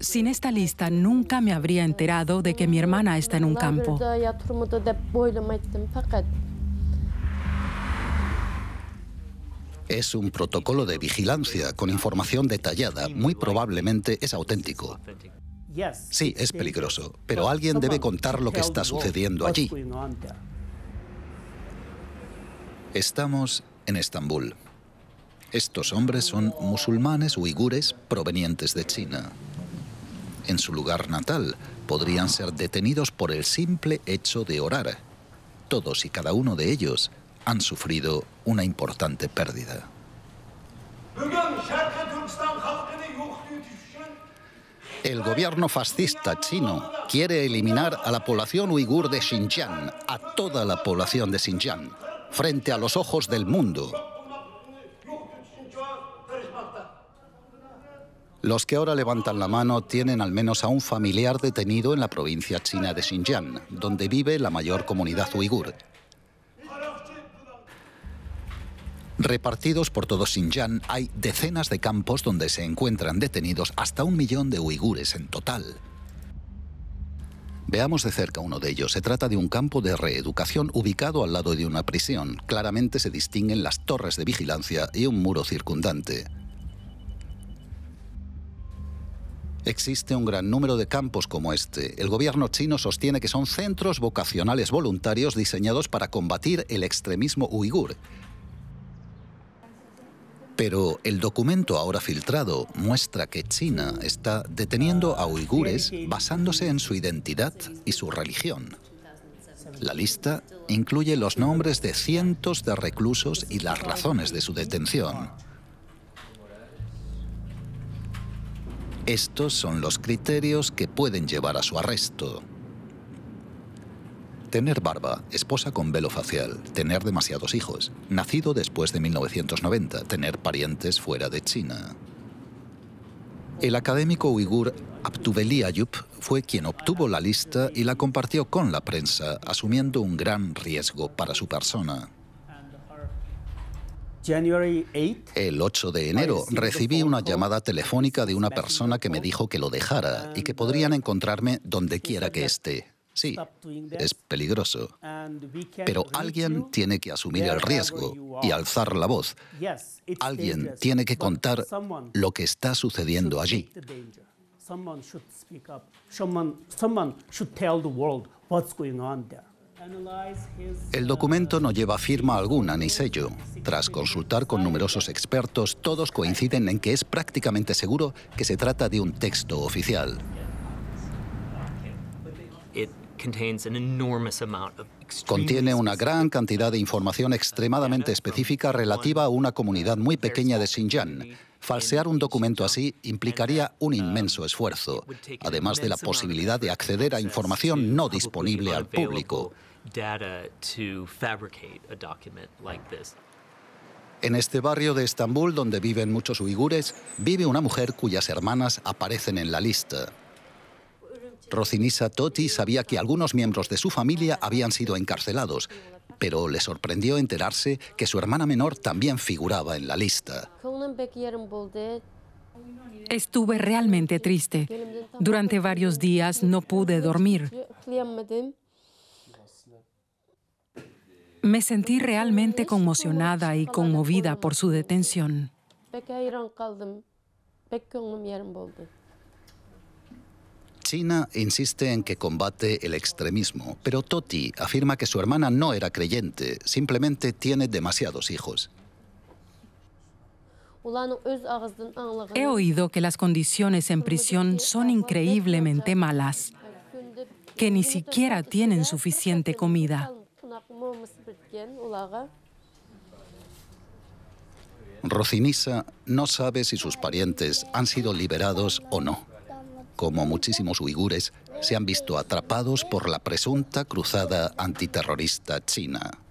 Sin esta lista nunca me habría enterado de que mi hermana está en un campo. Es un protocolo de vigilancia con información detallada. Muy probablemente es auténtico. Sí, es peligroso, pero alguien debe contar lo que está sucediendo allí. Estamos en Estambul. Estos hombres son musulmanes uigures provenientes de China. En su lugar natal podrían ser detenidos por el simple hecho de orar. Todos y cada uno de ellos han sufrido una importante pérdida. El gobierno fascista chino quiere eliminar a la población uigur de Xinjiang, a toda la población de Xinjiang, frente a los ojos del mundo, Los que ahora levantan la mano tienen al menos a un familiar detenido en la provincia china de Xinjiang, donde vive la mayor comunidad uigur. Repartidos por todo Xinjiang hay decenas de campos donde se encuentran detenidos hasta un millón de uigures en total. Veamos de cerca uno de ellos. Se trata de un campo de reeducación ubicado al lado de una prisión. Claramente se distinguen las torres de vigilancia y un muro circundante. existe un gran número de campos como este. El gobierno chino sostiene que son centros vocacionales voluntarios diseñados para combatir el extremismo uigur. Pero el documento ahora filtrado muestra que China está deteniendo a uigures basándose en su identidad y su religión. La lista incluye los nombres de cientos de reclusos y las razones de su detención. Estos son los criterios que pueden llevar a su arresto. Tener barba, esposa con velo facial, tener demasiados hijos, nacido después de 1990, tener parientes fuera de China. El académico uigur Abtuveli fue quien obtuvo la lista y la compartió con la prensa, asumiendo un gran riesgo para su persona. El 8 de enero recibí una llamada telefónica de una persona que me dijo que lo dejara y que podrían ah, encontrarme donde quiera que esté. Sí, es peligroso. Pero alguien tiene que asumir el riesgo y alzar la voz. Alguien tiene que contar lo que está sucediendo allí. El documento uh, no lleva firma alguna ni sello. Tras consultar con numerosos expertos, todos coinciden en que es prácticamente seguro que se trata de un texto oficial. Contiene una gran cantidad de información extremadamente específica relativa a una comunidad muy pequeña de Xinjiang. Falsear un documento así implicaría un inmenso esfuerzo, además de la posibilidad de acceder a información no disponible al público. En este barrio de Estambul, donde viven muchos uigures, vive una mujer cuyas hermanas aparecen en la lista. Rocinisa Toti sabía que algunos miembros de su familia habían sido encarcelados, pero le sorprendió enterarse que su hermana menor también figuraba en la lista. Estuve realmente triste. Durante varios días no pude dormir. Me sentí realmente conmocionada y conmovida por su detención. China insiste en que combate el extremismo, pero Toti afirma que su hermana no era creyente, simplemente tiene demasiados hijos. He oído que las condiciones en prisión son increíblemente malas, que ni siquiera tienen suficiente comida. Rocinisa no sabe si sus parientes han sido liberados o no. Como muchísimos uigures, se han visto atrapados por la presunta cruzada antiterrorista china.